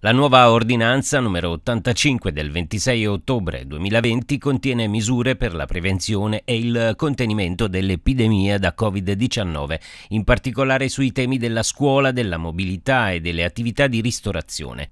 La nuova ordinanza numero 85 del 26 ottobre 2020 contiene misure per la prevenzione e il contenimento dell'epidemia da Covid-19, in particolare sui temi della scuola, della mobilità e delle attività di ristorazione.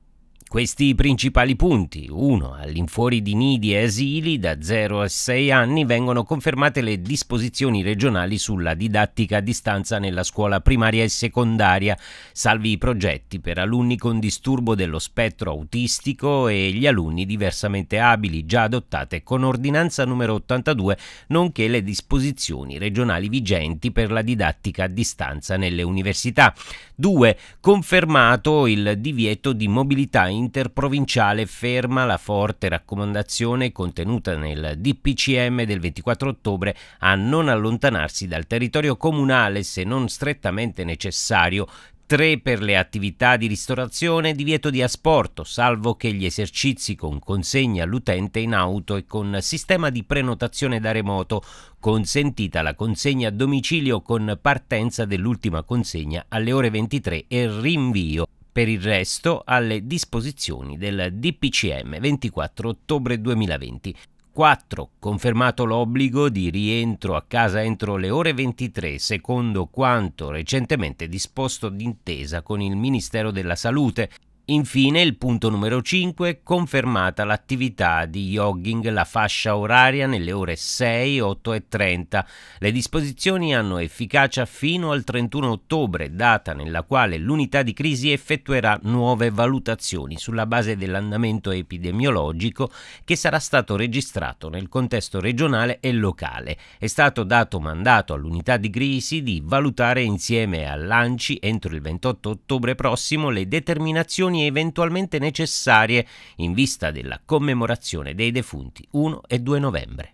Questi i principali punti. 1. All'infuori di nidi e asili da 0 a 6 anni vengono confermate le disposizioni regionali sulla didattica a distanza nella scuola primaria e secondaria, salvi i progetti per alunni con disturbo dello spettro autistico e gli alunni diversamente abili già adottate con ordinanza numero 82, nonché le disposizioni regionali vigenti per la didattica a distanza nelle università. 2. Confermato il divieto di mobilità in interprovinciale ferma la forte raccomandazione contenuta nel DPCM del 24 ottobre a non allontanarsi dal territorio comunale se non strettamente necessario 3 per le attività di ristorazione, e divieto di asporto, salvo che gli esercizi con consegna all'utente in auto e con sistema di prenotazione da remoto, consentita la consegna a domicilio con partenza dell'ultima consegna alle ore 23 e rinvio per il resto alle disposizioni del DPCM 24 ottobre 2020. 4. Confermato l'obbligo di rientro a casa entro le ore 23, secondo quanto recentemente disposto d'intesa con il Ministero della Salute, Infine il punto numero 5, confermata l'attività di jogging, la fascia oraria nelle ore 6, 8 e 30. Le disposizioni hanno efficacia fino al 31 ottobre, data nella quale l'unità di crisi effettuerà nuove valutazioni sulla base dell'andamento epidemiologico che sarà stato registrato nel contesto regionale e locale. È stato dato mandato all'unità di crisi di valutare insieme all'ANCI entro il 28 ottobre prossimo le determinazioni azioni eventualmente necessarie in vista della commemorazione dei defunti 1 e 2 novembre.